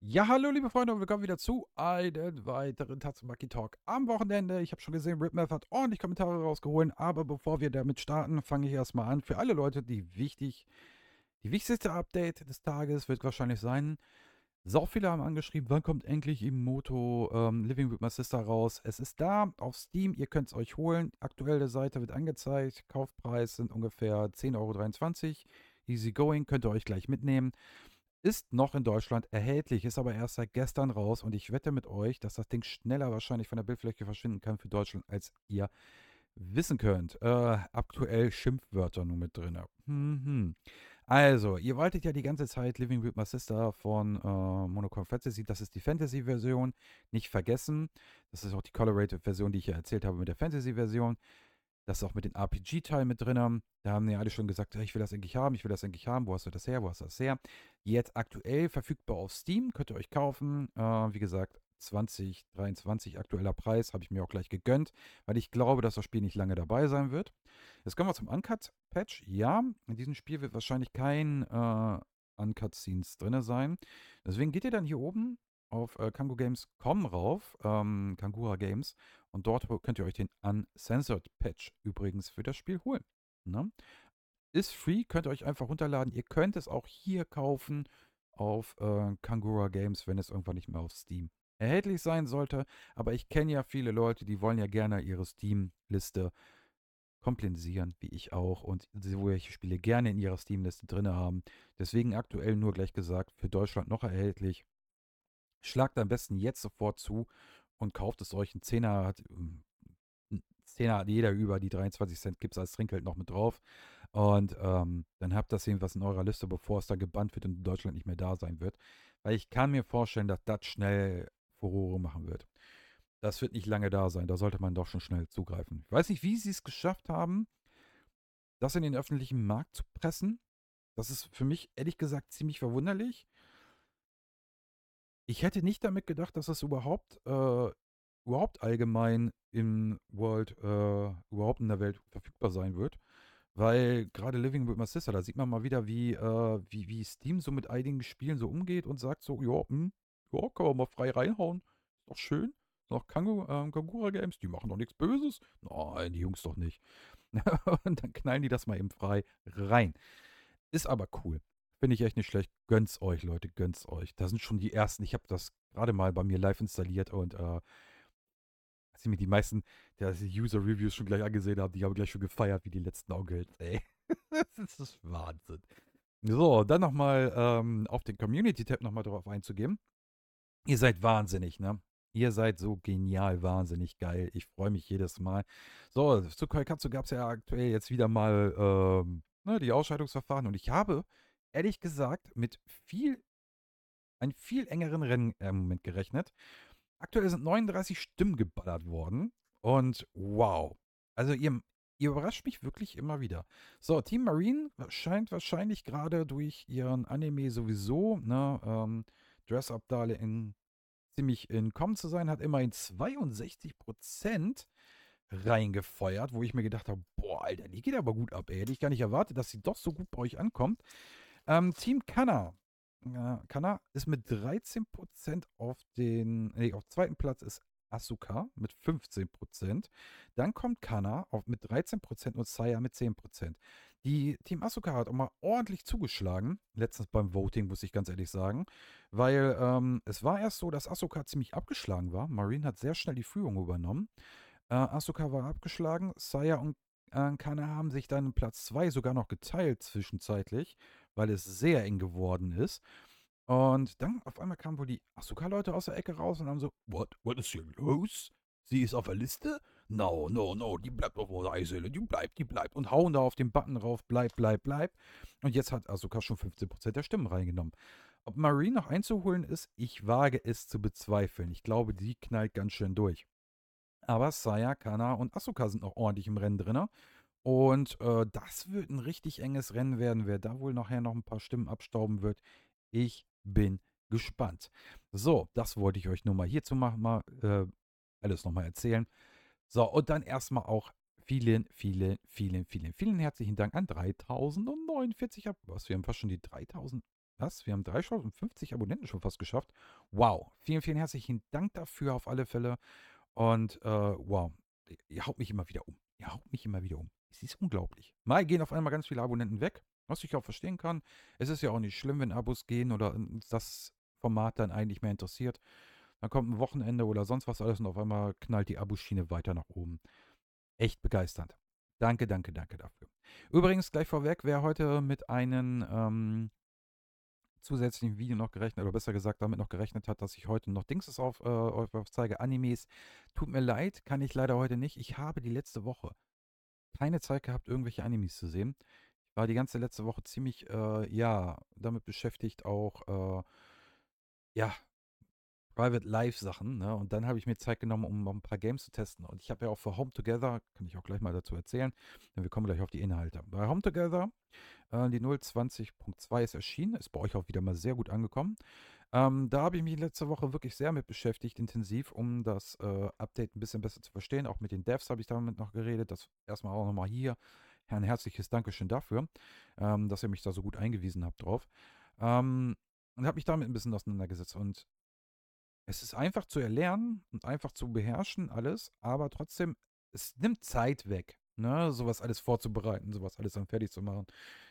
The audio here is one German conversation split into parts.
Ja, hallo liebe Freunde und willkommen wieder zu einem weiteren Tatsumaki Talk am Wochenende. Ich habe schon gesehen, Ripmath hat ordentlich Kommentare rausgeholt, aber bevor wir damit starten, fange ich erstmal an. Für alle Leute, die wichtig, die wichtigste Update des Tages wird wahrscheinlich sein, so viele haben angeschrieben, wann kommt endlich Imoto ähm, Living with My Sister raus. Es ist da auf Steam, ihr könnt es euch holen. Aktuelle Seite wird angezeigt, Kaufpreis sind ungefähr 10,23 Euro. Easy going, könnt ihr euch gleich mitnehmen. Ist noch in Deutschland erhältlich, ist aber erst seit gestern raus und ich wette mit euch, dass das Ding schneller wahrscheinlich von der Bildfläche verschwinden kann für Deutschland, als ihr wissen könnt. Äh, aktuell Schimpfwörter nur mit drin. Mhm. Also, ihr wolltet ja die ganze Zeit Living with My Sister von äh, Monochrome Fantasy, das ist die Fantasy-Version, nicht vergessen. Das ist auch die Colorated-Version, die ich ja erzählt habe mit der Fantasy-Version. Das ist auch mit den RPG-Teilen mit drin. Da haben ja alle schon gesagt, ich will das eigentlich haben, ich will das eigentlich haben. Wo hast du das her? Wo hast du das her? Jetzt aktuell verfügbar auf Steam, könnt ihr euch kaufen. Äh, wie gesagt, 2023 aktueller Preis, habe ich mir auch gleich gegönnt, weil ich glaube, dass das Spiel nicht lange dabei sein wird. Jetzt kommen wir zum Uncut-Patch. Ja, in diesem Spiel wird wahrscheinlich kein äh, Uncut-Scenes drin sein. Deswegen geht ihr dann hier oben auf äh, Kango Games.com rauf, ähm, Kangura Games, und dort könnt ihr euch den Uncensored Patch übrigens für das Spiel holen. Ne? Ist free, könnt ihr euch einfach runterladen. Ihr könnt es auch hier kaufen auf äh, Kangura Games, wenn es irgendwann nicht mehr auf Steam erhältlich sein sollte. Aber ich kenne ja viele Leute, die wollen ja gerne ihre Steam-Liste kompensieren, wie ich auch, und solche Spiele gerne in ihrer Steam-Liste drin haben. Deswegen aktuell nur gleich gesagt, für Deutschland noch erhältlich. Schlagt am besten jetzt sofort zu und kauft es euch. Ein Zehner hat, ähm, Zehner jeder über, die 23 Cent gibt es als Trinkgeld noch mit drauf. Und ähm, dann habt das jedenfalls in eurer Liste, bevor es da gebannt wird und in Deutschland nicht mehr da sein wird. Weil ich kann mir vorstellen, dass das schnell Furore machen wird. Das wird nicht lange da sein. Da sollte man doch schon schnell zugreifen. Ich weiß nicht, wie sie es geschafft haben, das in den öffentlichen Markt zu pressen. Das ist für mich ehrlich gesagt ziemlich verwunderlich. Ich hätte nicht damit gedacht, dass das überhaupt, äh, überhaupt allgemein im World, äh, überhaupt in der Welt verfügbar sein wird. Weil gerade Living with My Sister, da sieht man mal wieder, wie, äh, wie, wie Steam so mit einigen Spielen so umgeht und sagt so, hm, ja, können wir mal frei reinhauen. Ist doch schön. Noch doch Kangu, äh, Kangura Games, die machen doch nichts Böses. Nein, die Jungs doch nicht. und dann knallen die das mal eben frei rein. Ist aber cool. Finde ich echt nicht schlecht. Gönnt's euch, Leute, gönnt's euch. Da sind schon die ersten. Ich habe das gerade mal bei mir live installiert und äh, als mir die meisten der User-Reviews schon gleich angesehen haben, die haben gleich schon gefeiert wie die letzten Onkel. Ey, das ist Wahnsinn. So, dann nochmal ähm, auf den Community-Tab nochmal drauf einzugehen. Ihr seid wahnsinnig, ne? Ihr seid so genial, wahnsinnig geil. Ich freue mich jedes Mal. So, zu Koi gab es ja aktuell jetzt wieder mal ähm, ne, die Ausscheidungsverfahren und ich habe ehrlich gesagt mit viel, einem viel engeren Rennen äh, Moment gerechnet. Aktuell sind 39 Stimmen geballert worden. Und wow. Also ihr, ihr überrascht mich wirklich immer wieder. So, Team Marine scheint wahrscheinlich gerade durch ihren Anime sowieso, ne, ähm, Dress Up in ziemlich in Kommen zu sein, hat immerhin 62% reingefeuert, wo ich mir gedacht habe, boah, Alter, die geht aber gut ab, ey. Hätte ich gar nicht erwartet, dass sie doch so gut bei euch ankommt. Ähm, Team Kanna. Kanna ist mit 13% auf den, nee, auf zweiten Platz ist Asuka mit 15%. Dann kommt Kanna auf, mit 13% und Saya mit 10%. Die Team Asuka hat auch mal ordentlich zugeschlagen. Letztens beim Voting, muss ich ganz ehrlich sagen. Weil ähm, es war erst so, dass Asuka ziemlich abgeschlagen war. Marine hat sehr schnell die Führung übernommen. Äh, Asuka war abgeschlagen. Saya und äh, Kana haben sich dann Platz 2 sogar noch geteilt zwischenzeitlich weil es sehr eng geworden ist. Und dann auf einmal kamen wohl die Asuka-Leute aus der Ecke raus und haben so, what, what is hier los? Sie ist auf der Liste? No, no, no, die bleibt auf unserer Eishöhle, die bleibt, die bleibt. Und hauen da auf den Button rauf, bleib, bleib, bleib. Und jetzt hat Asuka schon 15% der Stimmen reingenommen. Ob Marie noch einzuholen ist, ich wage es zu bezweifeln. Ich glaube, die knallt ganz schön durch. Aber Saya, Kana und Asuka sind noch ordentlich im Rennen drinnen. Und äh, das wird ein richtig enges Rennen werden, wer da wohl nachher noch ein paar Stimmen abstauben wird. Ich bin gespannt. So, das wollte ich euch nur mal hierzu machen, mal äh, alles nochmal erzählen. So, und dann erstmal auch vielen, vielen, vielen, vielen, vielen herzlichen Dank an 3049 Ab. Was, wir haben fast schon die 3000. Was? Wir haben 3050 Abonnenten schon fast geschafft. Wow. Vielen, vielen herzlichen Dank dafür auf alle Fälle. Und äh, wow, ihr haut mich immer wieder um. Ihr haut mich immer wieder um. Es ist unglaublich. Mal gehen auf einmal ganz viele Abonnenten weg, was ich auch verstehen kann. Es ist ja auch nicht schlimm, wenn Abos gehen oder ähm, das Format dann eigentlich mehr interessiert. Dann kommt ein Wochenende oder sonst was alles und auf einmal knallt die Abuschiene weiter nach oben. Echt begeisternd. Danke, danke, danke dafür. Übrigens gleich vorweg, wer heute mit einem ähm, zusätzlichen Video noch gerechnet, oder besser gesagt damit noch gerechnet hat, dass ich heute noch Dings auf, äh, auf, auf zeige, Animes. Tut mir leid, kann ich leider heute nicht. Ich habe die letzte Woche keine Zeit gehabt, irgendwelche Animes zu sehen. Ich war die ganze letzte Woche ziemlich, äh, ja, damit beschäftigt, auch, äh, ja, Private Live-Sachen. Ne? Und dann habe ich mir Zeit genommen, um ein paar Games zu testen. Und ich habe ja auch für Home Together, kann ich auch gleich mal dazu erzählen, denn wir kommen gleich auf die Inhalte. Bei Home Together, äh, die 020.2 ist erschienen, ist bei euch auch wieder mal sehr gut angekommen. Ähm, da habe ich mich letzte Woche wirklich sehr mit beschäftigt, intensiv, um das äh, Update ein bisschen besser zu verstehen. Auch mit den Devs habe ich damit noch geredet. Das erstmal auch nochmal hier. Ein herzliches Dankeschön dafür, ähm, dass ihr mich da so gut eingewiesen habt drauf. Ähm, und habe mich damit ein bisschen auseinandergesetzt. Und es ist einfach zu erlernen und einfach zu beherrschen alles, aber trotzdem, es nimmt Zeit weg ne, sowas alles vorzubereiten, sowas alles dann fertig zu machen,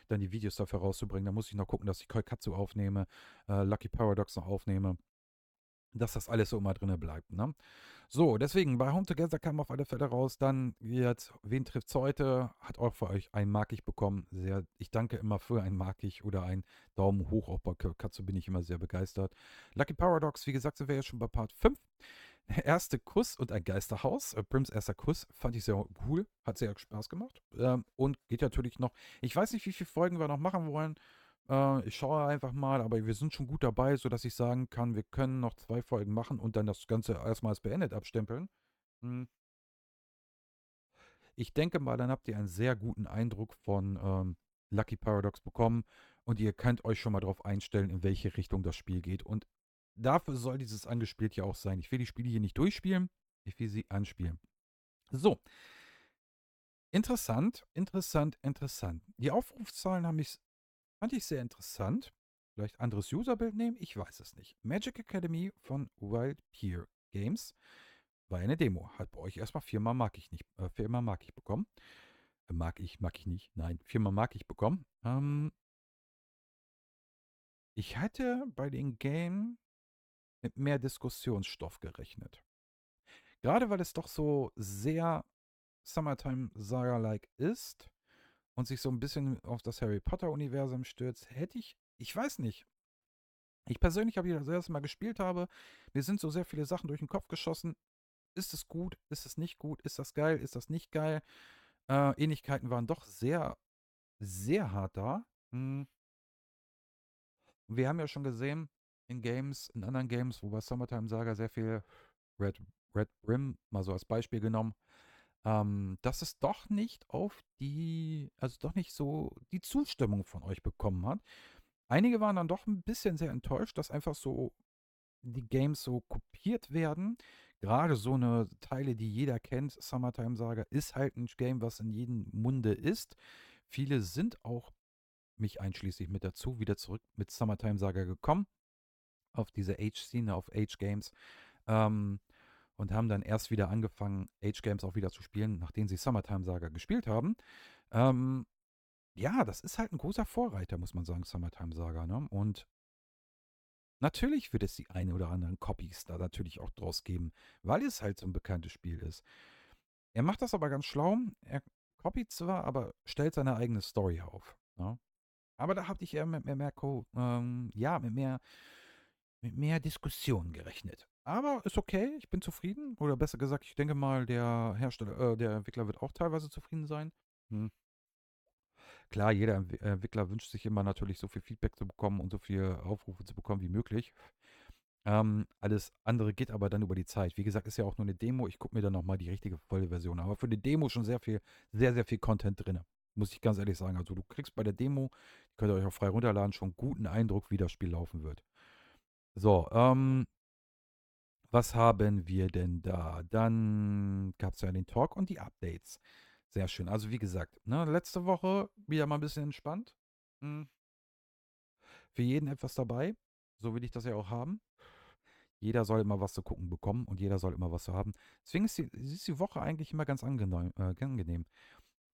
dann die Videos dafür rauszubringen. Da muss ich noch gucken, dass ich Koi Katsu aufnehme, äh, Lucky Paradox noch aufnehme. Dass das alles so immer drin bleibt. Ne? So, deswegen bei Home Together kam auf alle Fälle raus. Dann jetzt, wen trifft's heute? Hat auch für euch ein Markig bekommen. Sehr, ich danke immer für ein Markig oder ein Daumen hoch. Auch bei Koi Katsu bin ich immer sehr begeistert. Lucky Paradox, wie gesagt, sind wir ja schon bei Part 5 erste Kuss und ein Geisterhaus. Äh, Prims erster Kuss fand ich sehr cool, hat sehr Spaß gemacht. Ähm, und geht natürlich noch. Ich weiß nicht, wie viele Folgen wir noch machen wollen. Äh, ich schaue einfach mal, aber wir sind schon gut dabei, sodass ich sagen kann, wir können noch zwei Folgen machen und dann das Ganze erstmals beendet abstempeln. Hm. Ich denke mal, dann habt ihr einen sehr guten Eindruck von ähm, Lucky Paradox bekommen und ihr könnt euch schon mal darauf einstellen, in welche Richtung das Spiel geht. Und dafür soll dieses angespielt ja auch sein. Ich will die Spiele hier nicht durchspielen, ich will sie anspielen. So. Interessant, interessant, interessant. Die Aufrufzahlen haben ich, fand ich sehr interessant. Vielleicht anderes Userbild nehmen, ich weiß es nicht. Magic Academy von Wild Peer Games war eine Demo. Hat bei euch erstmal viermal mag ich nicht, äh, viermal mag ich bekommen. Äh, mag ich, mag ich nicht, nein, viermal mag ich bekommen. Ähm, ich hatte bei den Game mit mehr Diskussionsstoff gerechnet. Gerade weil es doch so sehr Summertime-Saga-like ist und sich so ein bisschen auf das Harry Potter-Universum stürzt, hätte ich, ich weiß nicht. Ich persönlich habe, hier das erste Mal gespielt habe, mir sind so sehr viele Sachen durch den Kopf geschossen. Ist es gut? Ist es nicht gut? Ist das geil? Ist das nicht geil? Äh, Ähnlichkeiten waren doch sehr, sehr hart da. Hm. Wir haben ja schon gesehen, in Games, in anderen Games, wo bei Summertime Saga sehr viel Red, Red Brim mal so als Beispiel genommen, ähm, dass es doch nicht auf die, also doch nicht so die Zustimmung von euch bekommen hat. Einige waren dann doch ein bisschen sehr enttäuscht, dass einfach so die Games so kopiert werden. Gerade so eine Teile, die jeder kennt, Summertime Saga, ist halt ein Game, was in jedem Munde ist. Viele sind auch, mich einschließlich mit dazu, wieder zurück mit Summertime Saga gekommen auf diese Age-Szene, auf Age-Games. Ähm, und haben dann erst wieder angefangen, Age-Games auch wieder zu spielen, nachdem sie Summertime Saga gespielt haben. Ähm, ja, das ist halt ein großer Vorreiter, muss man sagen, Summertime Saga. Ne? Und natürlich wird es die eine oder anderen Copies da natürlich auch draus geben, weil es halt so ein bekanntes Spiel ist. Er macht das aber ganz schlau. Er copiert zwar, aber stellt seine eigene Story auf. Ne? Aber da habe ich eher mit mehr, mehr ähm, ja, mit mehr mit mehr Diskussion gerechnet. Aber ist okay, ich bin zufrieden. Oder besser gesagt, ich denke mal, der Hersteller, äh, der Entwickler wird auch teilweise zufrieden sein. Hm. Klar, jeder äh, Entwickler wünscht sich immer natürlich so viel Feedback zu bekommen und so viele Aufrufe zu bekommen wie möglich. Ähm, alles andere geht aber dann über die Zeit. Wie gesagt, ist ja auch nur eine Demo. Ich gucke mir dann nochmal die richtige volle Version. an. Aber für eine Demo schon sehr viel, sehr, sehr viel Content drin. Muss ich ganz ehrlich sagen. Also du kriegst bei der Demo, könnt ihr euch auch frei runterladen, schon einen guten Eindruck, wie das Spiel laufen wird. So, ähm, was haben wir denn da? Dann gab es ja den Talk und die Updates. Sehr schön. Also wie gesagt, ne, letzte Woche wieder mal ein bisschen entspannt. Hm. Für jeden etwas dabei. So will ich das ja auch haben. Jeder soll immer was zu gucken bekommen und jeder soll immer was zu haben. Deswegen ist die, ist die Woche eigentlich immer ganz angenehm, äh, angenehm.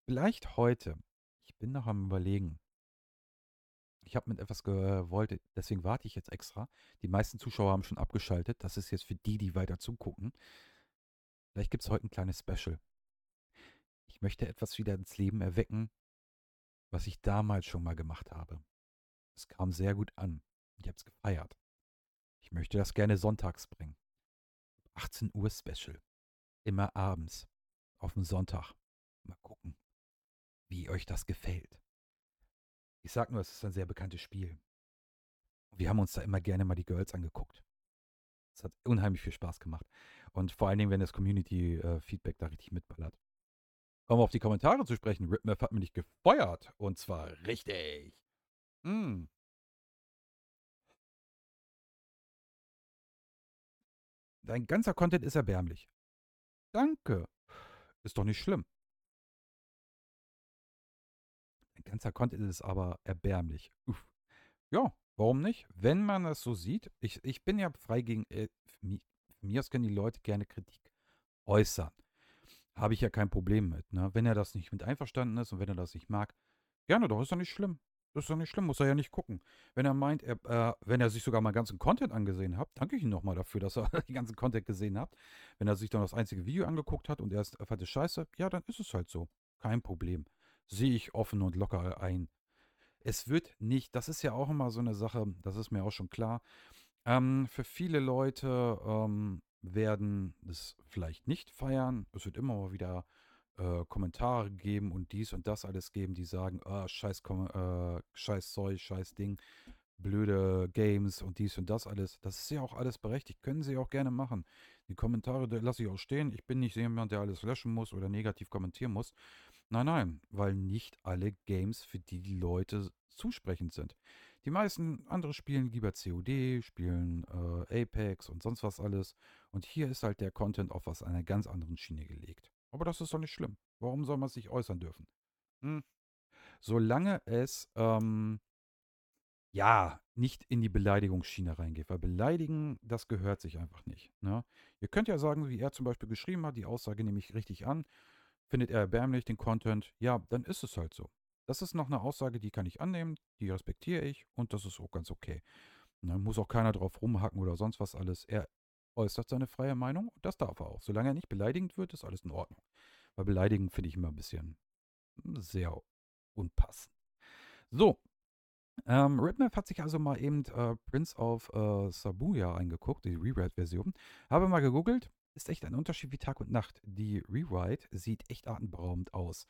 Vielleicht heute. Ich bin noch am Überlegen ich habe mit etwas gewollt, deswegen warte ich jetzt extra. Die meisten Zuschauer haben schon abgeschaltet. Das ist jetzt für die, die weiter zugucken. Vielleicht gibt es heute ein kleines Special. Ich möchte etwas wieder ins Leben erwecken, was ich damals schon mal gemacht habe. Es kam sehr gut an. Ich habe es gefeiert. Ich möchte das gerne sonntags bringen. 18 Uhr Special. Immer abends. Auf dem Sonntag. Mal gucken, wie euch das gefällt. Ich sag nur, es ist ein sehr bekanntes Spiel. Wir haben uns da immer gerne mal die Girls angeguckt. Es hat unheimlich viel Spaß gemacht. Und vor allen Dingen, wenn das Community-Feedback äh, da richtig mitballert. Kommen wir auf die Kommentare zu sprechen, Ripmap hat mich gefeuert. Und zwar richtig. Mm. Dein ganzer Content ist erbärmlich. Danke. Ist doch nicht schlimm. Ganzer Content ist aber erbärmlich. Uff. Ja, warum nicht? Wenn man das so sieht, ich, ich bin ja frei gegen, äh, mir können die Leute gerne Kritik äußern. Habe ich ja kein Problem mit. Ne? Wenn er das nicht mit einverstanden ist und wenn er das nicht mag, gerne, doch ist doch nicht schlimm. Das ist doch nicht schlimm, muss er ja nicht gucken. Wenn er meint, er, äh, wenn er sich sogar mal ganzen Content angesehen hat, danke ich ihm nochmal dafür, dass er den ganzen Content gesehen hat. Wenn er sich dann das einzige Video angeguckt hat und er ist äh, fette Scheiße, ja, dann ist es halt so. Kein Problem sehe ich offen und locker ein. Es wird nicht, das ist ja auch immer so eine Sache, das ist mir auch schon klar. Ähm, für viele Leute ähm, werden es vielleicht nicht feiern. Es wird immer mal wieder äh, Kommentare geben und dies und das alles geben, die sagen, oh, scheiß, äh, scheiß Zeug, scheiß Ding, blöde Games und dies und das alles. Das ist ja auch alles berechtigt, können sie auch gerne machen. Die Kommentare lasse ich auch stehen. Ich bin nicht jemand, der alles löschen muss oder negativ kommentieren muss. Nein, nein, weil nicht alle Games für die Leute zusprechend sind. Die meisten anderen spielen lieber COD, spielen äh, Apex und sonst was alles. Und hier ist halt der Content auf was einer ganz anderen Schiene gelegt. Aber das ist doch nicht schlimm. Warum soll man sich äußern dürfen? Hm. Solange es, ähm, ja, nicht in die Beleidigungsschiene reingeht, weil beleidigen, das gehört sich einfach nicht. Ne? Ihr könnt ja sagen, wie er zum Beispiel geschrieben hat, die Aussage nehme ich richtig an. Findet er erbärmlich den Content, ja, dann ist es halt so. Das ist noch eine Aussage, die kann ich annehmen, die respektiere ich und das ist auch ganz okay. Da ne, muss auch keiner drauf rumhacken oder sonst was alles. Er äußert seine freie Meinung und das darf er auch. Solange er nicht beleidigend wird, ist alles in Ordnung. Weil beleidigen finde ich immer ein bisschen hm, sehr unpassend. So. Ähm, Redmap hat sich also mal eben äh, Prince of äh, Sabuya angeguckt, die Rewrite-Version. Habe mal gegoogelt, ist echt ein Unterschied wie Tag und Nacht. Die Rewrite sieht echt atemberaubend aus.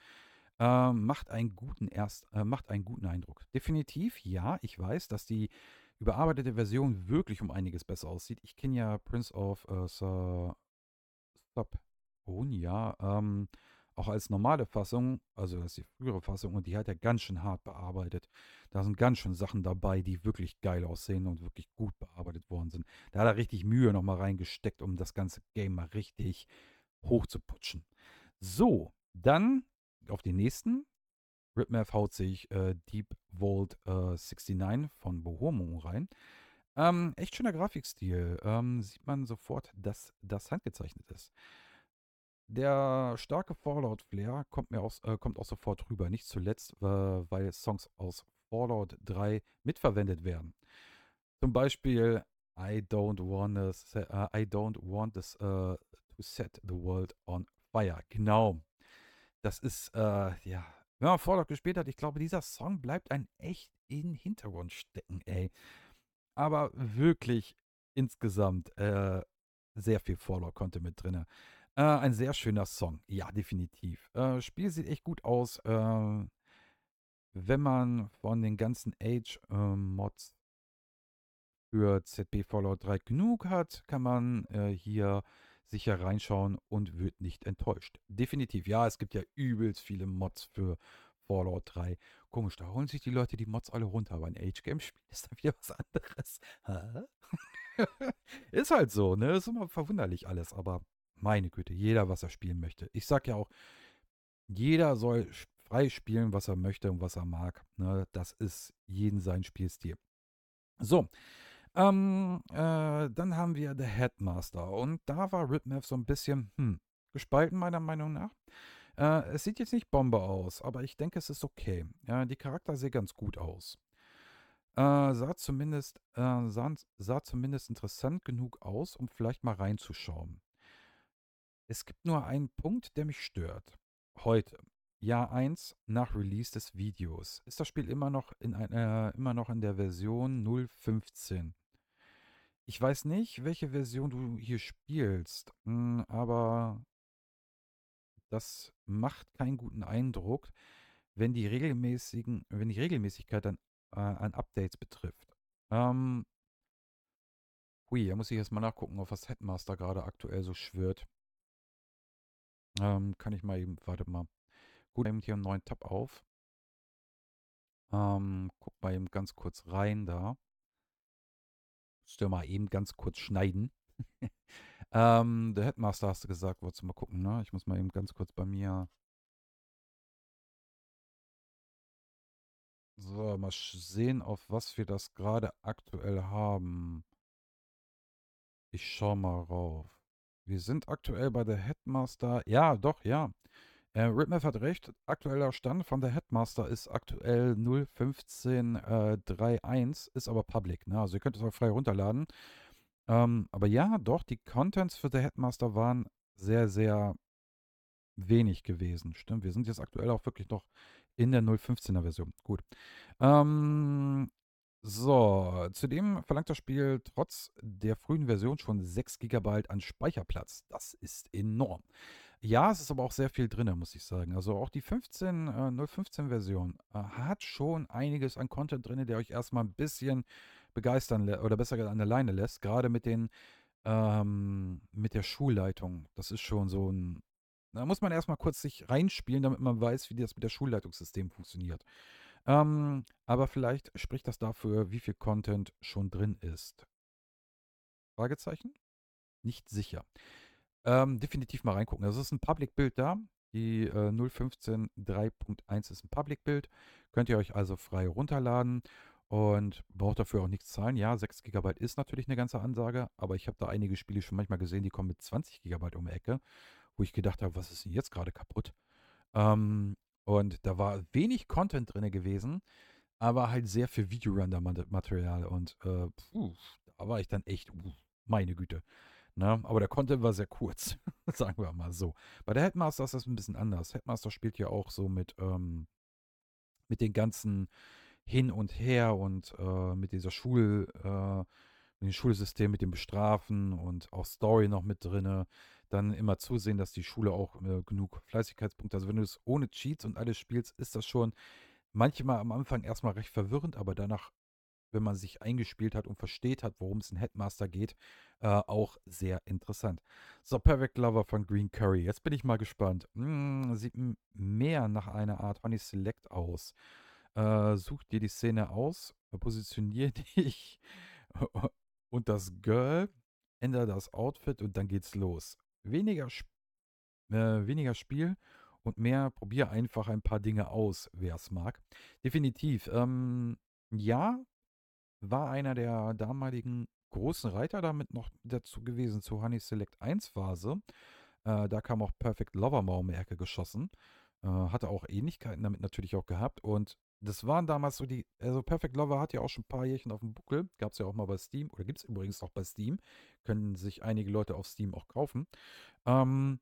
Ähm, macht, einen guten Erst, äh, macht einen guten Eindruck. Definitiv, ja, ich weiß, dass die überarbeitete Version wirklich um einiges besser aussieht. Ich kenne ja Prince of äh, Sir Stop. Oh ja, ähm, auch als normale Fassung, also als die frühere Fassung, und die hat er ganz schön hart bearbeitet. Da sind ganz schön Sachen dabei, die wirklich geil aussehen und wirklich gut bearbeitet worden sind. Da hat er richtig Mühe nochmal reingesteckt, um das ganze Game mal richtig hochzuputschen. So, dann auf den nächsten. Ripmap haut sich äh, Deep Vault äh, 69 von Bohomo rein. Ähm, echt schöner Grafikstil. Ähm, sieht man sofort, dass das handgezeichnet ist. Der starke Fallout-Flair kommt äh, kommt auch sofort rüber. Nicht zuletzt, äh, weil Songs aus Fallout 3 mitverwendet werden. Zum Beispiel I don't want, this, uh, I don't want this, uh, to set the world on fire. Genau. Das ist, uh, ja, wenn man Fallout gespielt hat, ich glaube, dieser Song bleibt ein echt in Hintergrund stecken, ey. Aber wirklich insgesamt äh, sehr viel Fallout-Content mit drin. Äh, ein sehr schöner Song. Ja, definitiv. Äh, Spiel sieht echt gut aus. Äh, wenn man von den ganzen Age-Mods ähm, für ZB Fallout 3 genug hat, kann man äh, hier sicher reinschauen und wird nicht enttäuscht. Definitiv. Ja, es gibt ja übelst viele Mods für Fallout 3. Komisch, da holen sich die Leute die Mods alle runter, aber ein Age-Game-Spiel ist dann wieder was anderes. ist halt so, ne? Ist immer verwunderlich alles, aber meine Güte, jeder, was er spielen möchte. Ich sag ja auch, jeder soll frei spielen, was er möchte und was er mag. Ne? Das ist jeden sein Spielstil. So, ähm, äh, dann haben wir The Headmaster. Und da war Ripmap so ein bisschen hm, gespalten, meiner Meinung nach. Äh, es sieht jetzt nicht Bombe aus, aber ich denke, es ist okay. Ja, die Charakter sehen ganz gut aus. Äh, sah, zumindest, äh, sah, sah zumindest interessant genug aus, um vielleicht mal reinzuschauen. Es gibt nur einen Punkt, der mich stört. Heute, Jahr 1 nach Release des Videos, ist das Spiel immer noch in, einer, äh, immer noch in der Version 0.15. Ich weiß nicht, welche Version du hier spielst, hm, aber das macht keinen guten Eindruck, wenn die, regelmäßigen, wenn die Regelmäßigkeit an, äh, an Updates betrifft. Ähm, hui, da muss ich erstmal nachgucken, auf was Headmaster gerade aktuell so schwirrt. Ähm, kann ich mal eben, warte mal. Gut, eben hier einen neuen Tab auf. Ähm, guck mal eben ganz kurz rein da. Müsste mal eben ganz kurz schneiden. ähm, der Headmaster hast du gesagt, wolltest du mal gucken, ne? Ich muss mal eben ganz kurz bei mir. So, mal sehen, auf was wir das gerade aktuell haben. Ich schau mal rauf. Wir sind aktuell bei der Headmaster. Ja, doch, ja. Äh, Ritmeth hat recht. Aktueller Stand von der Headmaster ist aktuell 0.15.3.1, äh, ist aber public. Ne? Also ihr könnt es auch frei runterladen. Ähm, aber ja, doch, die Contents für der Headmaster waren sehr, sehr wenig gewesen. Stimmt, wir sind jetzt aktuell auch wirklich noch in der 0.15er Version. Gut. Ähm, so, zudem verlangt das Spiel trotz der frühen Version schon 6 GB an Speicherplatz. Das ist enorm. Ja, es ist aber auch sehr viel drin, muss ich sagen. Also auch die 15, äh, 015-Version äh, hat schon einiges an Content drin, der euch erstmal ein bisschen begeistern oder besser an der Leine lässt. Gerade mit den ähm, mit der Schulleitung. Das ist schon so ein. Da muss man erstmal kurz sich reinspielen, damit man weiß, wie das mit der Schulleitungssystem funktioniert. Ähm, aber vielleicht spricht das dafür, wie viel Content schon drin ist. Fragezeichen? Nicht sicher. Ähm, definitiv mal reingucken. Das also, ist ein Public-Bild da. Die äh, 015 3.1 ist ein Public-Bild. Könnt ihr euch also frei runterladen und braucht dafür auch nichts zahlen. Ja, 6 GB ist natürlich eine ganze Ansage, aber ich habe da einige Spiele schon manchmal gesehen, die kommen mit 20 GB um die Ecke, wo ich gedacht habe, was ist denn jetzt gerade kaputt? Ähm, und da war wenig Content drin gewesen, aber halt sehr viel Videorender-Material. Und äh, puh, da war ich dann echt, uh, meine Güte. Na, ne? aber der Content war sehr kurz, sagen wir mal so. Bei der Headmaster ist das ein bisschen anders. Headmaster spielt ja auch so mit, ähm, mit den ganzen Hin und Her und äh, mit dieser Schul, äh, mit dem Schulsystem, mit dem Bestrafen und auch Story noch mit drin dann immer zusehen, dass die Schule auch äh, genug Fleißigkeitspunkte, hat. also wenn du es ohne Cheats und alles spielst, ist das schon manchmal am Anfang erstmal recht verwirrend, aber danach, wenn man sich eingespielt hat und versteht hat, worum es in Headmaster geht, äh, auch sehr interessant. So, Perfect Lover von Green Curry. Jetzt bin ich mal gespannt. Mm, sieht mehr nach einer Art Honey Select aus. Äh, such dir die Szene aus, positionier dich und das Girl, ändere das Outfit und dann geht's los. Weniger, äh, weniger Spiel und mehr probier einfach ein paar Dinge aus, wer es mag. Definitiv. Ähm, ja, war einer der damaligen großen Reiter damit noch dazu gewesen zu Honey Select 1 Phase. Äh, da kam auch Perfect Lover mal um die Ecke geschossen. Äh, hatte auch Ähnlichkeiten damit natürlich auch gehabt. Und das waren damals so die, also Perfect Lover hat ja auch schon ein paar Jährchen auf dem Buckel. Gab es ja auch mal bei Steam oder gibt es übrigens auch bei Steam können sich einige Leute auf Steam auch kaufen. Ähm,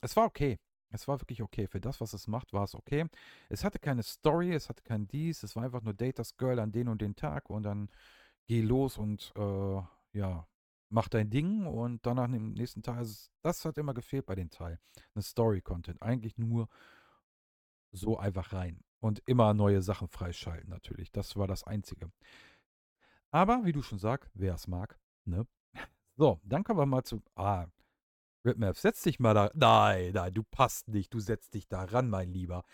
es war okay. Es war wirklich okay. Für das, was es macht, war es okay. Es hatte keine Story, es hatte kein Dies, es war einfach nur Datas Girl an den und den Tag und dann geh los und äh, ja, mach dein Ding und danach im nächsten Teil. Also das hat immer gefehlt bei den Teilen. Eine Story-Content. Eigentlich nur so einfach rein. Und immer neue Sachen freischalten natürlich. Das war das Einzige. Aber wie du schon sagst, wer es mag, ne? So, dann kommen wir mal zu. Ah, Ripmap, setz dich mal da. Nein, nein, du passt nicht. Du setzt dich da ran, mein Lieber.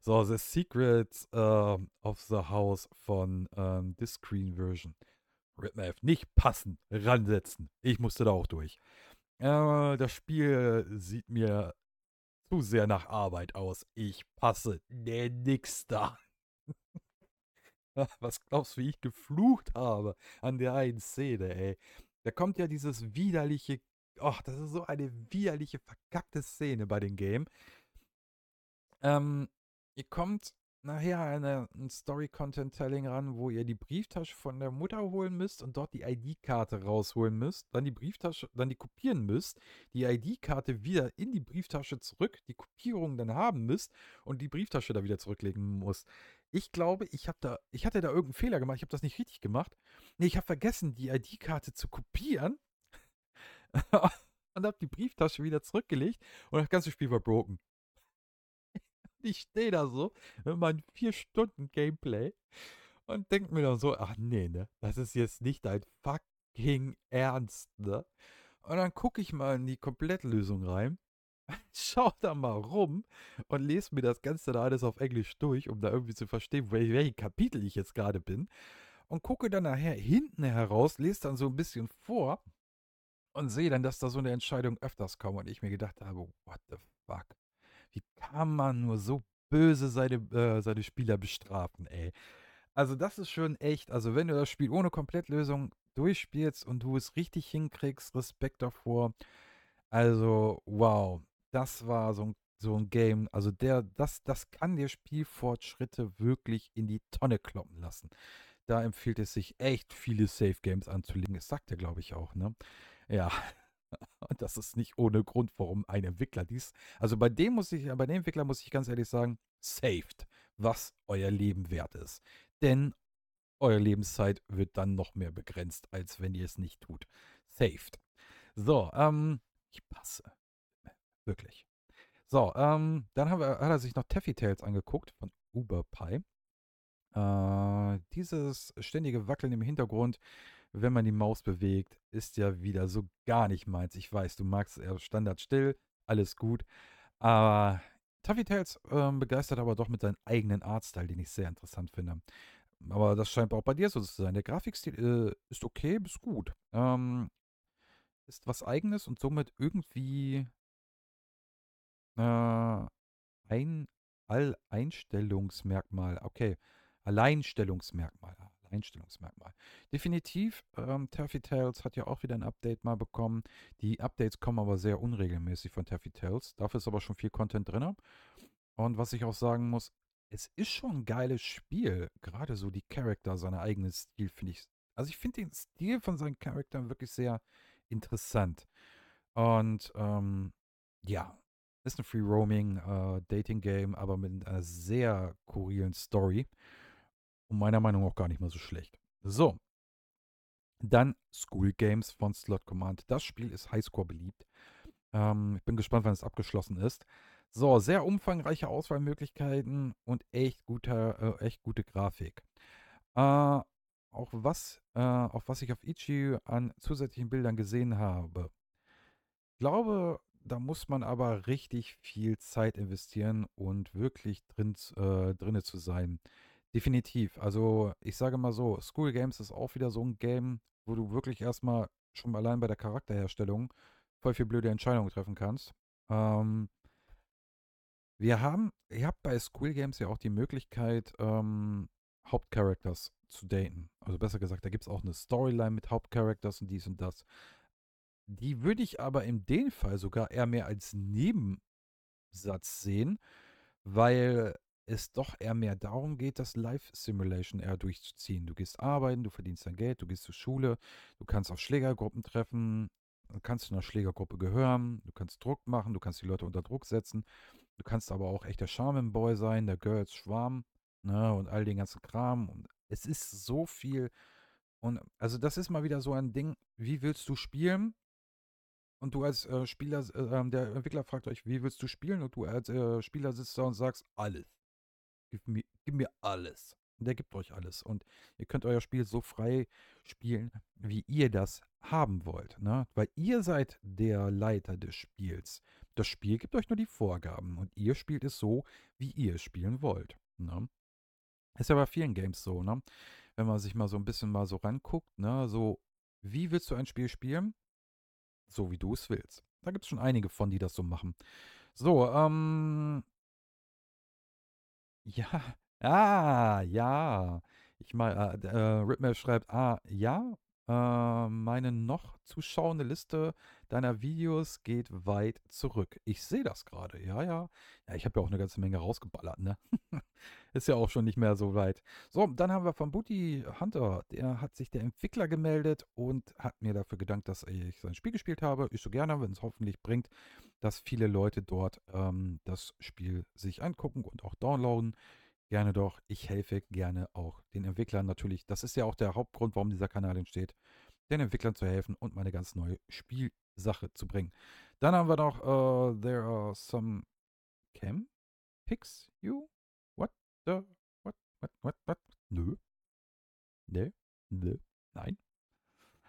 So, The Secrets uh, of the House von ähm, This Screen Version. Ripmap, nicht passen, ransetzen. Ich musste da auch durch. Äh, das Spiel sieht mir zu sehr nach Arbeit aus. Ich passe. Nee, nix da. Was glaubst du, wie ich geflucht habe an der einen Szene, ey. Da kommt ja dieses widerliche, ach, das ist so eine widerliche, verkackte Szene bei dem Game. Ähm, ihr kommt nachher an ein Story-Content-Telling ran, wo ihr die Brieftasche von der Mutter holen müsst und dort die ID-Karte rausholen müsst, dann die Brieftasche, dann die kopieren müsst, die ID-Karte wieder in die Brieftasche zurück, die Kopierung dann haben müsst und die Brieftasche da wieder zurücklegen muss. Ich glaube, ich habe da, ich hatte da irgendeinen Fehler gemacht, ich habe das nicht richtig gemacht nee, ich habe vergessen, die ID-Karte zu kopieren. und habe die Brieftasche wieder zurückgelegt und das ganze Spiel war broken. ich stehe da so mit meinen 4 Stunden Gameplay und denke mir dann so, ach nee, ne, das ist jetzt nicht dein fucking Ernst, ne? Und dann gucke ich mal in die Komplettlösung rein, schau da mal rum und lese mir das Ganze da alles auf Englisch durch, um da irgendwie zu verstehen, wel welchen Kapitel ich jetzt gerade bin und gucke dann nachher hinten heraus, lese dann so ein bisschen vor und sehe dann, dass da so eine Entscheidung öfters kommt und ich mir gedacht habe, what the fuck? Wie kann man nur so böse seine, äh, seine Spieler bestrafen, ey? Also das ist schon echt, also wenn du das Spiel ohne Komplettlösung durchspielst und du es richtig hinkriegst, Respekt davor. Also wow, das war so ein, so ein Game, also der das das kann dir Spielfortschritte wirklich in die Tonne kloppen lassen. Da empfiehlt es sich echt, viele Safe Games anzulegen. Das sagt er, glaube ich, auch, ne? Ja. Und das ist nicht ohne Grund, warum ein Entwickler dies. Also bei dem muss ich, bei dem Entwickler muss ich ganz ehrlich sagen, saved, was euer Leben wert ist. Denn euer Lebenszeit wird dann noch mehr begrenzt, als wenn ihr es nicht tut. Saved. So, ähm, ich passe. Wirklich. So, ähm, dann wir, hat er sich noch Taffy Tales angeguckt von Uber Pie. Äh, dieses ständige Wackeln im Hintergrund, wenn man die Maus bewegt, ist ja wieder so gar nicht meins. Ich weiß, du magst eher standardstill, alles gut. Aber ah, Tuffy Tales äh, begeistert aber doch mit seinem eigenen Artstyle, den ich sehr interessant finde. Aber das scheint auch bei dir so zu sein. Der Grafikstil äh, ist okay bis gut. Ähm, ist was eigenes und somit irgendwie äh, ein Alleinstellungsmerkmal. Okay, Alleinstellungsmerkmal. Einstellungsmerkmal. Definitiv, ähm, Taffy Tales hat ja auch wieder ein Update mal bekommen. Die Updates kommen aber sehr unregelmäßig von Taffy Tales. Dafür ist aber schon viel Content drin. Und was ich auch sagen muss, es ist schon ein geiles Spiel. Gerade so die Charakter, seine eigenen Stil finde ich. Also ich finde den Stil von seinen Charakteren wirklich sehr interessant. Und ähm, ja, ist ein Free-Roaming-Dating-Game, äh, aber mit einer sehr kurilen Story. Und meiner Meinung nach auch gar nicht mal so schlecht. So. Dann School Games von Slot Command. Das Spiel ist Highscore beliebt. Ähm, ich bin gespannt, wann es abgeschlossen ist. So, sehr umfangreiche Auswahlmöglichkeiten und echt, guter, äh, echt gute Grafik. Äh, auch was, äh, auf was ich auf Ichi an zusätzlichen Bildern gesehen habe. Ich glaube, da muss man aber richtig viel Zeit investieren und wirklich drin, äh, drinne zu sein. Definitiv. Also ich sage mal so, School Games ist auch wieder so ein Game, wo du wirklich erstmal schon allein bei der Charakterherstellung voll viel blöde Entscheidungen treffen kannst. Ähm, wir haben, ihr habt bei School Games ja auch die Möglichkeit, ähm, Hauptcharacters zu daten. Also besser gesagt, da gibt es auch eine Storyline mit Hauptcharacters und dies und das. Die würde ich aber in dem Fall sogar eher mehr als Nebensatz sehen, weil es doch eher mehr darum geht, das Live-Simulation eher durchzuziehen. Du gehst arbeiten, du verdienst dein Geld, du gehst zur Schule, du kannst auf Schlägergruppen treffen, du kannst zu einer Schlägergruppe gehören, du kannst Druck machen, du kannst die Leute unter Druck setzen, du kannst aber auch echt der Charmin-Boy sein, der Girls Schwarm ne, und all den ganzen Kram. Und es ist so viel. Und also das ist mal wieder so ein Ding, wie willst du spielen? Und du als äh, Spieler, äh, ähm, der Entwickler fragt euch, wie willst du spielen? Und du als äh, Spieler sitzt da und sagst, alles gib mir, gib mir alles. Der gibt euch alles. Und ihr könnt euer Spiel so frei spielen, wie ihr das haben wollt. Ne? Weil ihr seid der Leiter des Spiels. Das Spiel gibt euch nur die Vorgaben und ihr spielt es so, wie ihr es spielen wollt. Ne? Ist ja bei vielen Games so, ne? Wenn man sich mal so ein bisschen mal so ranguckt, ne? So, wie willst du ein Spiel spielen? So wie du es willst. Da gibt es schon einige von, die das so machen. So, ähm, ja, ah, ja. Ich meine, äh, äh, Ripmap schreibt, ah, ja, äh, meine noch zu schauende Liste deiner Videos geht weit zurück. Ich sehe das gerade. Ja, ja. Ja, ich habe ja auch eine ganze Menge rausgeballert, ne? Ist ja auch schon nicht mehr so weit. So, dann haben wir von Booty Hunter. Der hat sich der Entwickler gemeldet und hat mir dafür gedankt, dass ich sein Spiel gespielt habe. Ich so gerne, wenn es hoffentlich bringt, dass viele Leute dort ähm, das Spiel sich angucken und auch downloaden. Gerne doch. Ich helfe gerne auch den Entwicklern natürlich. Das ist ja auch der Hauptgrund, warum dieser Kanal entsteht, den Entwicklern zu helfen und meine ganz neue Spielsache zu bringen. Dann haben wir noch uh, There are some Cam Picks you? What the what what what what? Nö. Nö. Ne, Nö. Ne, nein.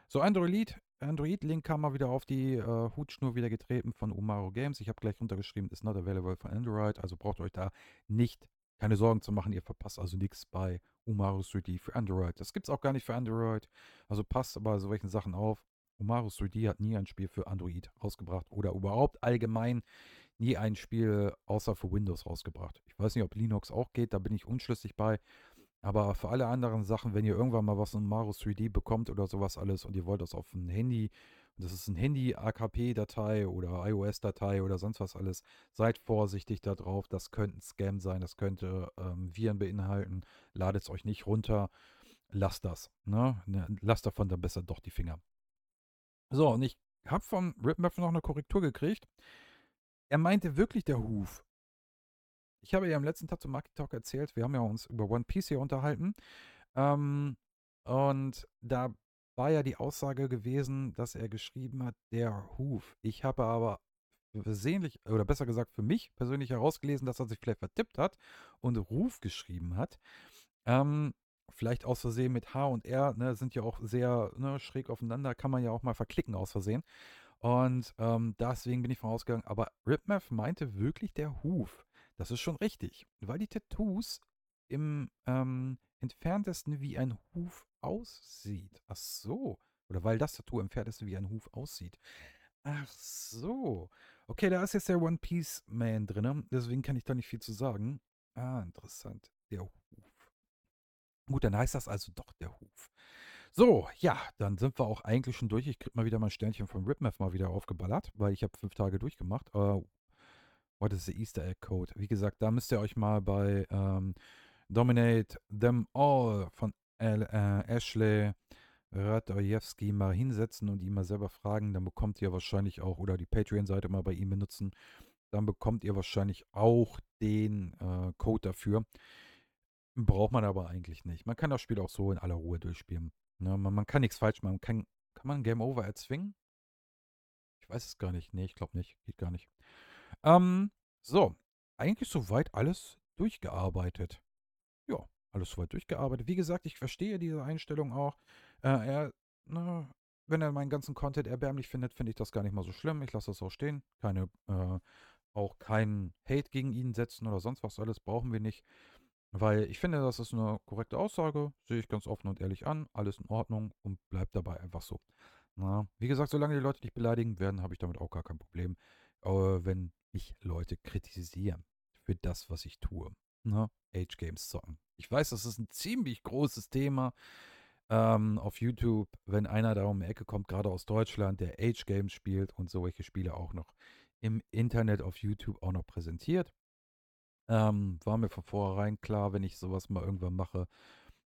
So Android Android Link kam mal wieder auf die äh, Hutschnur wieder getreten von Umaro Games. Ich habe gleich runtergeschrieben, ist not available for Android, also braucht euch da nicht keine Sorgen zu machen, ihr verpasst also nichts bei Umaru 3D für Android. Das gibt es auch gar nicht für Android. Also passt bei solchen Sachen auf. Umaru 3D hat nie ein Spiel für Android rausgebracht oder überhaupt allgemein nie ein Spiel außer für Windows rausgebracht. Ich weiß nicht, ob Linux auch geht, da bin ich unschlüssig bei. Aber für alle anderen Sachen, wenn ihr irgendwann mal was in Umaru 3D bekommt oder sowas alles und ihr wollt das auf ein Handy das ist ein Handy-AKP-Datei oder iOS-Datei oder sonst was alles. Seid vorsichtig da drauf. Das könnte ein Scam sein. Das könnte ähm, Viren beinhalten. Ladet es euch nicht runter. Lasst das. Ne? ne lasst davon dann besser doch die Finger. So, und ich habe vom Ripmurphy noch eine Korrektur gekriegt. Er meinte wirklich der Huf. Ich habe ja am letzten Tag zum Market Talk erzählt, wir haben ja uns über One Piece hier unterhalten. Ähm, und da war ja die Aussage gewesen, dass er geschrieben hat, der Huf. Ich habe aber versehentlich, oder besser gesagt für mich persönlich herausgelesen, dass er sich vielleicht vertippt hat und Ruf geschrieben hat. Ähm, vielleicht aus Versehen mit H und R, ne, sind ja auch sehr ne, schräg aufeinander, kann man ja auch mal verklicken aus Versehen. Und ähm, deswegen bin ich vorausgegangen, aber Ripmath meinte wirklich der Huf. Das ist schon richtig, weil die Tattoos im ähm, entferntesten wie ein Huf aussieht. Ach so. Oder weil das Tattoo im Pferd ist, wie ein Huf aussieht. Ach so. Okay, da ist jetzt der One Piece Man drin. Ne? Deswegen kann ich da nicht viel zu sagen. Ah, interessant. Der Huf. Gut, dann heißt das also doch der Huf. So, ja, dann sind wir auch eigentlich schon durch. Ich krieg mal wieder mein Sternchen von Ripmath mal wieder aufgeballert, weil ich habe fünf Tage durchgemacht. Uh, what is the Easter Egg Code? Wie gesagt, da müsst ihr euch mal bei ähm, Dominate Them All von Al, äh, Ashley Radojewski mal hinsetzen und ihn mal selber fragen, dann bekommt ihr wahrscheinlich auch, oder die Patreon-Seite mal bei ihm benutzen, dann bekommt ihr wahrscheinlich auch den äh, Code dafür. Braucht man aber eigentlich nicht. Man kann das Spiel auch so in aller Ruhe durchspielen. Ne? Man, man, kann nichts falsch machen. Kann, kann man Game Over erzwingen? Ich weiß es gar nicht. Nee, ich glaube nicht. Geht gar nicht. Ähm, so, eigentlich soweit alles durchgearbeitet alles soweit durchgearbeitet. Wie gesagt, ich verstehe diese Einstellung auch. Äh, er, na, ne, wenn er meinen ganzen Content erbärmlich findet, finde ich das gar nicht mal so schlimm. Ich lasse das auch stehen. Keine, äh, auch keinen Hate gegen ihn setzen oder sonst was alles brauchen wir nicht. Weil ich finde, das ist eine korrekte Aussage, sehe ich ganz offen und ehrlich an, alles in Ordnung und bleibt dabei einfach so. Na, wie gesagt, solange die Leute dich beleidigen werden, habe ich damit auch gar kein Problem, äh, wenn ich Leute kritisiere für das, was ich tue ne, Age Games zocken. Ich weiß, das ist ein ziemlich großes Thema ähm, auf YouTube, wenn einer da um die Ecke kommt, gerade aus Deutschland, der Age Games spielt und solche Spiele auch noch im Internet auf YouTube auch noch präsentiert. Ähm, war mir von vornherein klar, wenn ich sowas mal irgendwann mache,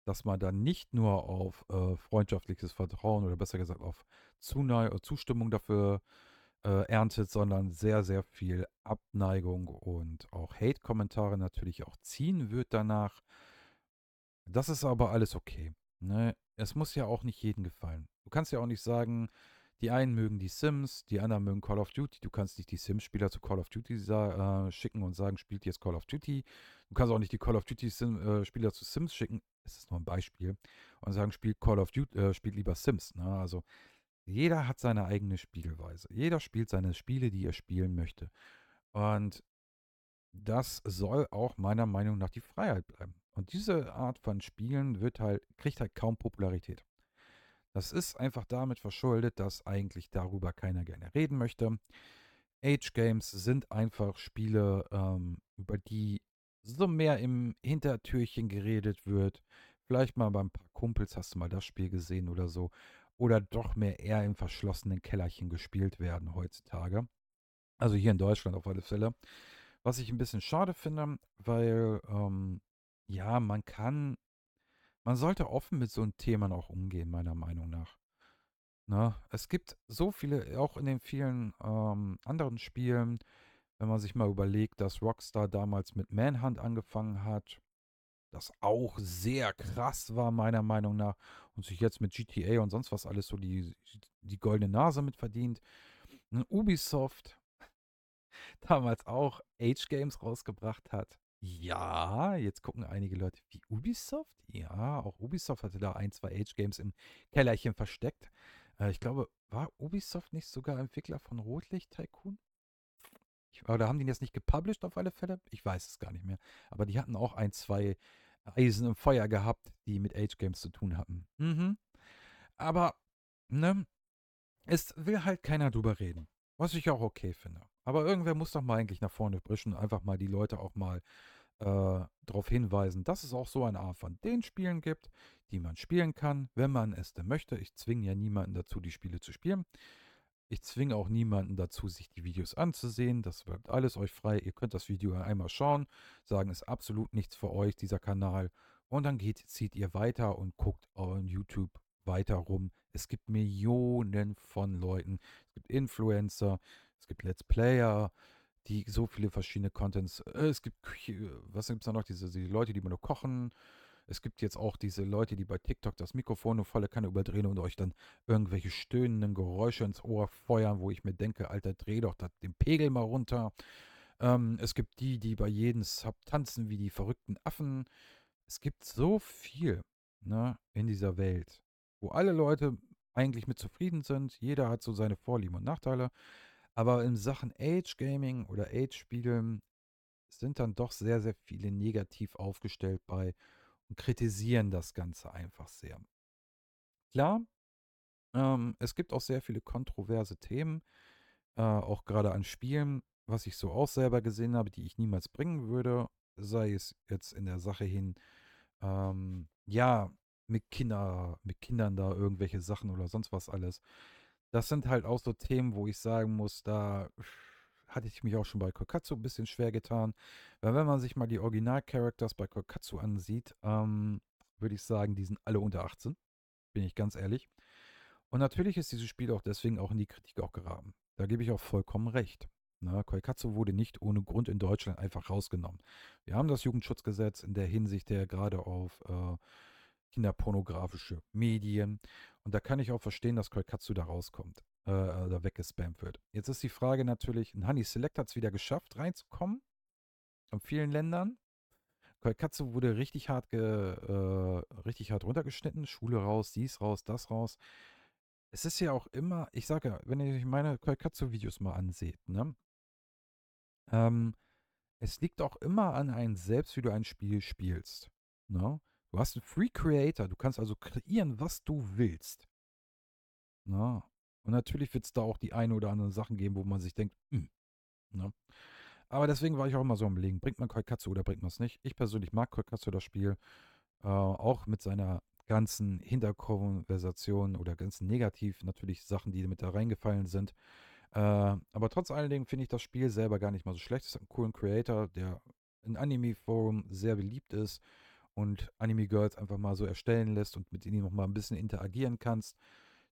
dass man dann nicht nur auf äh, freundschaftliches Vertrauen oder besser gesagt auf Zune Zustimmung dafür äh, äh, erntet, sondern sehr, sehr viel Abneigung und auch Hate-Kommentare natürlich auch ziehen wird danach. Das ist aber alles okay. Ne? Es muss ja auch nicht jedem gefallen. Du kannst ja auch nicht sagen, die einen mögen die Sims, die anderen mögen Call of Duty. Du kannst nicht die Sims-Spieler zu Call of Duty äh, schicken und sagen, spielt jetzt Call of Duty. Du kannst auch nicht die Call of Duty-Spieler äh, zu Sims schicken. Es ist nur ein Beispiel. Und sagen, spielt Call of Duty, äh, spielt lieber Sims. Ne? Also jeder hat seine eigene Spielweise. Jeder spielt seine Spiele, die er spielen möchte. Und das soll auch meiner Meinung nach die Freiheit bleiben. Und diese Art von Spielen wird halt, kriegt halt kaum Popularität. Das ist einfach damit verschuldet, dass eigentlich darüber keiner gerne reden möchte. Age Games sind einfach Spiele, ähm, über die so mehr im Hintertürchen geredet wird. Vielleicht mal bei ein paar Kumpels hast du mal das Spiel gesehen oder so oder doch mehr eher im verschlossenen Kellerchen gespielt werden heutzutage. Also hier in Deutschland auf alle Fälle. Was ich ein bisschen schade finde, weil ähm, ja, man kann, man sollte offen mit so einem Thema auch umgehen, meiner Meinung nach. Na, ne? es gibt so viele, auch in den vielen ähm, anderen Spielen, wenn man sich mal überlegt, dass Rockstar damals mit Manhunt angefangen hat, das auch sehr krass war, meiner Meinung nach, und sich jetzt mit GTA und sonst was alles so die, die goldene Nase mit verdient. Ne, Ubisoft damals auch Age Games rausgebracht hat. Ja, jetzt gucken einige Leute, wie Ubisoft? Ja, auch Ubisoft hatte da ein, zwei Age Games im Kellerchen versteckt. Äh, ich glaube, war Ubisoft nicht sogar Entwickler von Rotlicht Tycoon? Ich, oder haben die das nicht gepublished auf alle Fälle? Ich weiß es gar nicht mehr. Aber die hatten auch ein, zwei Eisen im Feuer gehabt, die mit Age Games zu tun hatten. Mhm. Aber, ne, es will halt keiner drüber reden. Was ich auch okay finde. Aber irgendwer muss doch mal eigentlich nach vorne brischen und einfach mal die Leute auch mal äh, darauf hinweisen, dass es auch so eine Art von den Spielen gibt, die man spielen kann, wenn man es denn möchte. Ich zwinge ja niemanden dazu, die Spiele zu spielen. Ich zwinge auch niemanden dazu, sich die Videos anzusehen. Das bleibt alles euch frei. Ihr könnt das Video einmal schauen, sagen, ist absolut nichts für euch, dieser Kanal. Und dann geht, zieht ihr weiter und guckt euren YouTube weiter rum. Es gibt Millionen von Leuten. Es gibt Influencer, es gibt Let's Player, die so viele verschiedene Contents. Äh, es gibt, was gibt es da noch? Diese die Leute, die immer nur kochen. Es gibt jetzt auch diese Leute, die bei TikTok das Mikrofon nur volle Kanne überdrehen und euch dann irgendwelche stöhnenden Geräusche ins Ohr feuern, wo ich mir denke, Alter, dreh doch den Pegel mal runter. Ähm, es gibt die, die bei jedem Sub tanzen wie die verrückten Affen. Es gibt so viel ne, in dieser Welt, wo alle Leute eigentlich mit zufrieden sind. Jeder hat so seine Vorlieben und Nachteile. Aber in Sachen Age-Gaming oder Age-Spielen sind dann doch sehr, sehr viele negativ aufgestellt bei und kritisieren das Ganze einfach sehr. Klar, ähm, es gibt auch sehr viele kontroverse Themen, äh, auch gerade an Spielen, was ich so auch selber gesehen habe, die ich niemals bringen würde, sei es jetzt in der Sache hin, ähm, ja, mit, Kinder, mit Kindern da irgendwelche Sachen oder sonst was alles. Das sind halt auch so Themen, wo ich sagen muss, da hatte ich mich auch schon bei Kokatsu ein bisschen schwer getan. Weil wenn man sich mal die Original-Characters bei Kokatsu ansieht, ähm, würde ich sagen, die sind alle unter 18. Bin ich ganz ehrlich. Und natürlich ist dieses Spiel auch deswegen auch in die Kritik auch geraten. Da gebe ich auch vollkommen recht. Na, ne? Koikatsu wurde nicht ohne Grund in Deutschland einfach rausgenommen. Wir haben das Jugendschutzgesetz in der Hinsicht der gerade auf äh, kinderpornografische Medien. Und da kann ich auch verstehen, dass Koikatsu da rauskommt äh, da weggespammt wird. Jetzt ist die Frage natürlich, ein Honey Select hat es wieder geschafft, reinzukommen. In vielen Ländern. Katze wurde richtig hart, ge, äh, richtig hart runtergeschnitten. Schule raus, dies raus, das raus. Es ist ja auch immer, ich sage ja, wenn ihr euch meine Katze-Videos mal anseht, ne? Ähm, es liegt auch immer an einem selbst, wie du ein Spiel spielst. Ne? Du hast einen Free Creator, du kannst also kreieren, was du willst. Ne? Und natürlich wird es da auch die eine oder andere Sachen geben, wo man sich denkt, hm. Ne? Aber deswegen war ich auch immer so am Legen, bringt man Kolkatze oder bringt man es nicht? Ich persönlich mag Kolkatze das Spiel, äh, auch mit seiner ganzen Hinterkonversation oder ganzen negativ natürlich Sachen, die mit da reingefallen sind. Äh, aber trotz allen Dingen finde ich das Spiel selber gar nicht mal so schlecht. Es hat einen coolen Creator, der in Anime-Forum sehr beliebt ist und Anime-Girls einfach mal so erstellen lässt und mit ihnen noch mal ein bisschen interagieren kannst.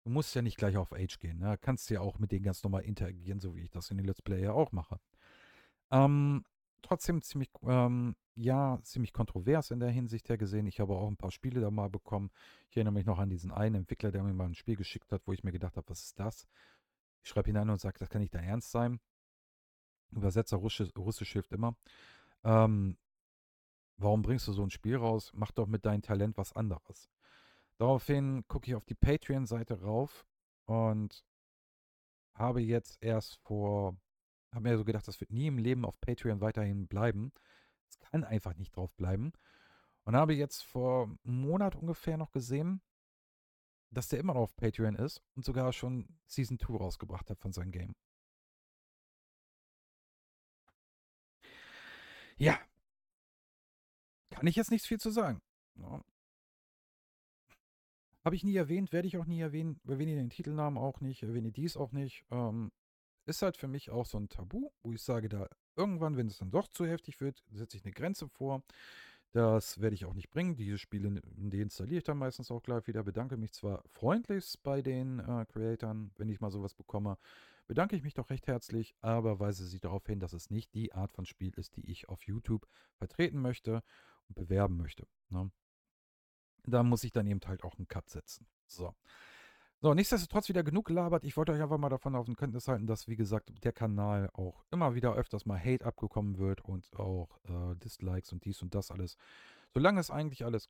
Du musst ja nicht gleich auf Age gehen. Ne? Kannst ja auch mit denen ganz normal interagieren, so wie ich das in den Let's Play ja auch mache. Ähm, trotzdem ziemlich, ähm, ja, ziemlich kontrovers in der Hinsicht her gesehen. Ich habe auch ein paar Spiele da mal bekommen. Ich erinnere mich noch an diesen einen Entwickler, der mir mal ein Spiel geschickt hat, wo ich mir gedacht habe, was ist das? Ich schreibe ihn an und sage, das kann nicht dein Ernst sein. Übersetzer Russisch, Russisch hilft immer. Ähm, warum bringst du so ein Spiel raus? Mach doch mit deinem Talent was anderes. Daraufhin gucke ich auf die Patreon-Seite rauf und habe jetzt erst vor, habe mir so gedacht, das wird nie im Leben auf Patreon weiterhin bleiben. Es kann einfach nicht drauf bleiben. Und habe jetzt vor einem Monat ungefähr noch gesehen, dass der immer noch auf Patreon ist und sogar schon Season 2 rausgebracht hat von seinem Game. Ja. Kann ich jetzt nichts viel zu sagen. No. Ne? Habe ich nie erwähnt, werde ich auch nie erwähnen, erwähne den Titelnamen auch nicht, erwähne dies auch nicht. Ähm, ist halt für mich auch so ein Tabu, wo ich sage, da irgendwann, wenn es dann doch zu heftig wird, setze ich eine Grenze vor. Das werde ich auch nicht bringen. Diese Spiele deinstalliere ich dann meistens auch gleich wieder. Bedanke mich zwar freundlichst bei den äh, Creatoren, wenn ich mal sowas bekomme, bedanke ich mich doch recht herzlich, aber weise sie darauf hin, dass es nicht die Art von Spiel ist, die ich auf YouTube vertreten möchte und bewerben möchte. Ne? da muss ich dann eben halt auch einen Cut setzen. So. So, nichtsdestotrotz wieder genug gelabert. Ich wollte euch einfach mal davon auf den Kenntnis halten, dass, wie gesagt, der Kanal auch immer wieder öfters mal Hate abgekommen wird und auch äh, Dislikes und dies und das alles. Solange es eigentlich alles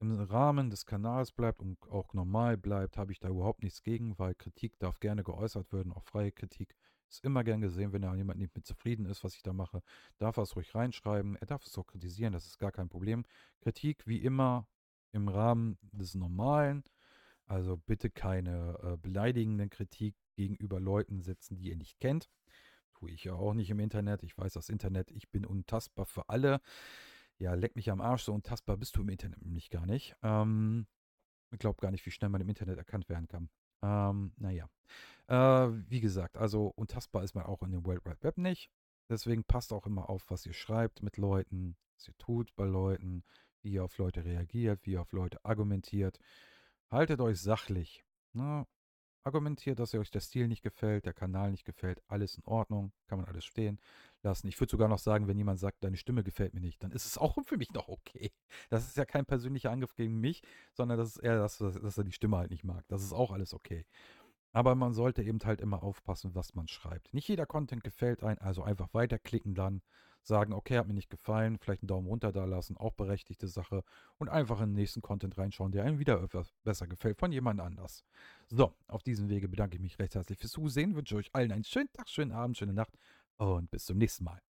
im Rahmen des Kanals bleibt und auch normal bleibt, habe ich da überhaupt nichts gegen, weil Kritik darf gerne geäußert werden, auch freie Kritik. Ist immer gern gesehen, wenn da jemand nicht mit zufrieden ist, was ich da mache. Darf er es ruhig reinschreiben. Er darf es auch kritisieren. Das ist gar kein Problem. Kritik wie immer im Rahmen des Normalen. Also bitte keine äh, beleidigende Kritik gegenüber Leuten setzen, die ihr nicht kennt. Tue ich ja auch nicht im Internet. Ich weiß das Internet. Ich bin untastbar für alle. Ja, leck mich am Arsch. So untastbar bist du im Internet nämlich gar nicht. Ähm, ich glaube gar nicht, wie schnell man im Internet erkannt werden kann. Ähm, naja. Äh, wie gesagt, also untastbar ist man auch in dem World Wide Web nicht. Deswegen passt auch immer auf, was ihr schreibt mit Leuten, was ihr tut bei Leuten, wie ihr auf Leute reagiert, wie ihr auf Leute argumentiert. Haltet euch sachlich. Ne? argumentiert, dass ihr euch der Stil nicht gefällt, der Kanal nicht gefällt, alles in Ordnung, kann man alles stehen lassen. Ich würde sogar noch sagen, wenn jemand sagt, deine Stimme gefällt mir nicht, dann ist es auch für mich noch okay. Das ist ja kein persönlicher Angriff gegen mich, sondern das ist eher, dass, dass er die Stimme halt nicht mag. Das ist auch alles okay. Aber man sollte eben halt immer aufpassen, was man schreibt. Nicht jeder Content gefällt einem, also einfach weiterklicken dann sagen, okay, hat mir nicht gefallen, vielleicht einen Daumen runter da lassen, auch berechtigte Sache und einfach in den nächsten Content reinschauen, der einem wieder besser gefällt von jemand anders. So, auf diesem Wege bedanke ich mich recht herzlich fürs Zusehen, wünsche euch allen einen schönen Tag, schönen Abend, schöne Nacht und bis zum nächsten Mal.